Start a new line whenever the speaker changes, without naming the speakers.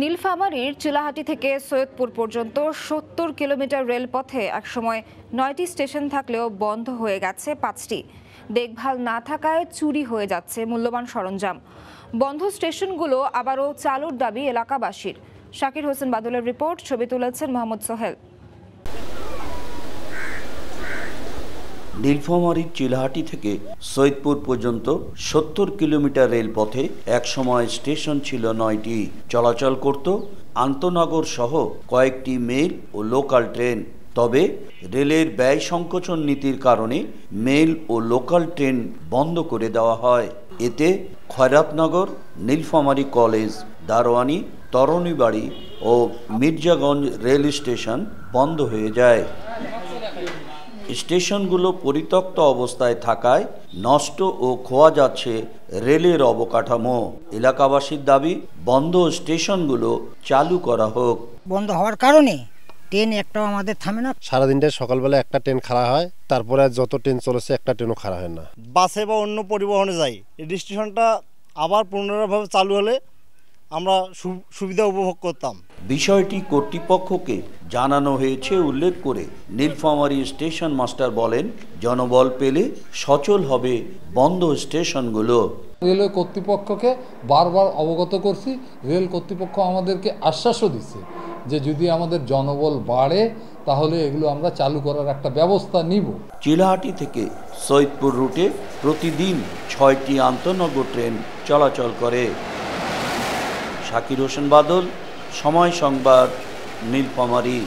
নীলফামারীর চুলাহাটি থেকে সৈয়দপুর পর্যন্ত সত্তর কিলোমিটার রেলপথে একসময় নয়টি স্টেশন থাকলেও বন্ধ হয়ে গেছে পাঁচটি দেখভাল না থাকায় চুরি হয়ে যাচ্ছে মূল্যবান সরঞ্জাম বন্ধ স্টেশনগুলো আবারও চালুর দাবি এলাকাবাসীর শাকির হোসেন বাদলের রিপোর্ট ছবি তুলেছেন মোহাম্মদ সোহেল
নীলফামারীর চিলাহাটি থেকে সৈয়দপুর পর্যন্ত সত্তর কিলোমিটার রেলপথে একসময় স্টেশন ছিল নয়টি চলাচল করত আন্তনগর সহ কয়েকটি মেল ও লোকাল ট্রেন তবে রেলের ব্যয় সংকোচন নীতির কারণে মেল ও লোকাল ট্রেন বন্ধ করে দেওয়া হয় এতে খয়রাতনগর নীলফামারী কলেজ দারোয়ানি তরণীবাড়ি ও মির্জাগঞ্জ রেল স্টেশন বন্ধ হয়ে যায় স্টেশনগুলো পরিত্যক্ত অবস্থায় থাকায় নষ্ট ও খোয়া যাচ্ছে রেলের অবকাঠামো এলাকাবাসীর দাবি বন্ধ
স্টেশনগুলো চালু করা হোক
বন্ধ হওয়ার কারণে ট্রেন একটাও আমাদের থামে না
সারাদিনটা সকালবেলা একটা ট্রেন খাড়া হয় তারপরে যত ট্রেন চলেছে একটা ট্রেনও খাড়া হয় না
বাসে বা অন্য
পরিবহনে যাই স্টেশনটা আবার পুনরাভাবে চালু হলে আমরা সুবিধা উপভোগ করতাম বিষয়টি কর্তৃপক্ষকে জানানো হয়েছে উল্লেখ করে নীলফামারী স্টেশন মাস্টার বলেন জনবল পেলে সচল হবে বন্ধ
স্টেশনগুলো রেলওয়ে কর্তৃপক্ষকে বারবার অবগত করছি রেল কর্তৃপক্ষ আমাদেরকে আশ্বাসও দিচ্ছে যে যদি আমাদের জনবল বাড়ে তাহলে এগুলো আমরা চালু করার একটা ব্যবস্থা নিব
চিলাহাটি থেকে সৈয়দপুর রুটে প্রতিদিন ছয়টি আন্তনগর ট্রেন চলাচল করে শাকির হোসেন বাদল সময় সংবাদ নীলফামারী